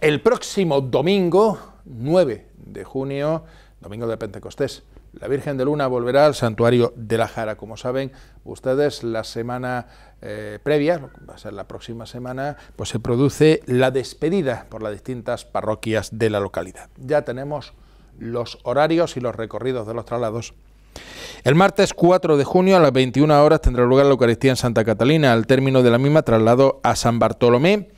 El próximo domingo, 9 de junio, domingo de Pentecostés, la Virgen de Luna volverá al santuario de la Jara. Como saben ustedes, la semana eh, previa, va a ser la próxima semana, pues se produce la despedida por las distintas parroquias de la localidad. Ya tenemos los horarios y los recorridos de los traslados. El martes 4 de junio a las 21 horas tendrá lugar la Eucaristía en Santa Catalina. Al término de la misma, traslado a San Bartolomé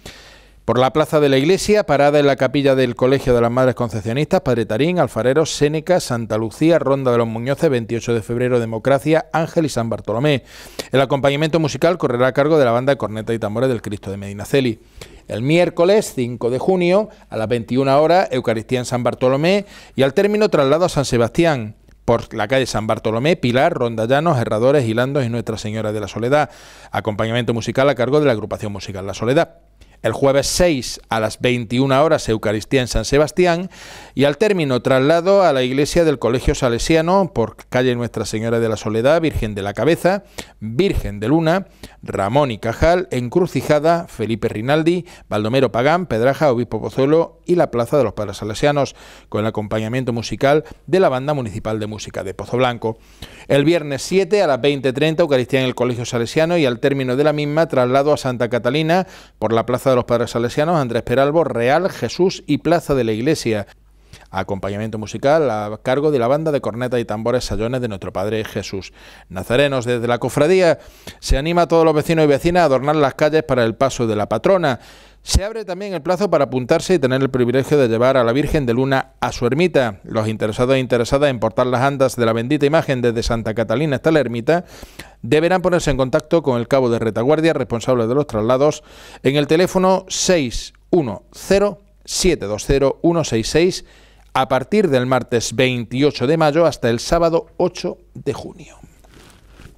por la plaza de la iglesia, parada en la capilla del Colegio de las Madres Concepcionistas, Padre Tarín, Alfareros, Séneca, Santa Lucía, Ronda de los Muñoces, 28 de febrero, Democracia, Ángel y San Bartolomé. El acompañamiento musical correrá a cargo de la banda Corneta y Tambores del Cristo de Medinaceli. El miércoles 5 de junio, a las 21 horas, Eucaristía en San Bartolomé y al término traslado a San Sebastián por la calle San Bartolomé, Pilar, Ronda Llanos, Herradores, Hilandos y Nuestra Señora de la Soledad. Acompañamiento musical a cargo de la agrupación musical La Soledad. El jueves 6 a las 21 horas Eucaristía en San Sebastián y al término traslado a la iglesia del Colegio Salesiano por calle Nuestra Señora de la Soledad, Virgen de la Cabeza, Virgen de Luna, Ramón y Cajal, Encrucijada, Felipe Rinaldi, Baldomero Pagán, Pedraja, Obispo Pozuelo y la Plaza de los Padres Salesianos con el acompañamiento musical de la Banda Municipal de Música de Pozo Blanco. El viernes 7 a las 20.30 Eucaristía en el Colegio Salesiano y al término de la misma traslado a Santa Catalina por la Plaza de los Padres Salesianos, Andrés Peralbo, Real, Jesús y Plaza de la Iglesia. Acompañamiento musical a cargo de la banda de corneta y tambores sayones de nuestro Padre Jesús. Nazarenos desde la cofradía se anima a todos los vecinos y vecinas a adornar las calles para el paso de la patrona. Se abre también el plazo para apuntarse y tener el privilegio de llevar a la Virgen de Luna a su ermita. Los interesados e interesadas en portar las andas de la bendita imagen desde Santa Catalina hasta la ermita deberán ponerse en contacto con el cabo de retaguardia responsable de los traslados en el teléfono 610-720-166 a partir del martes 28 de mayo hasta el sábado 8 de junio.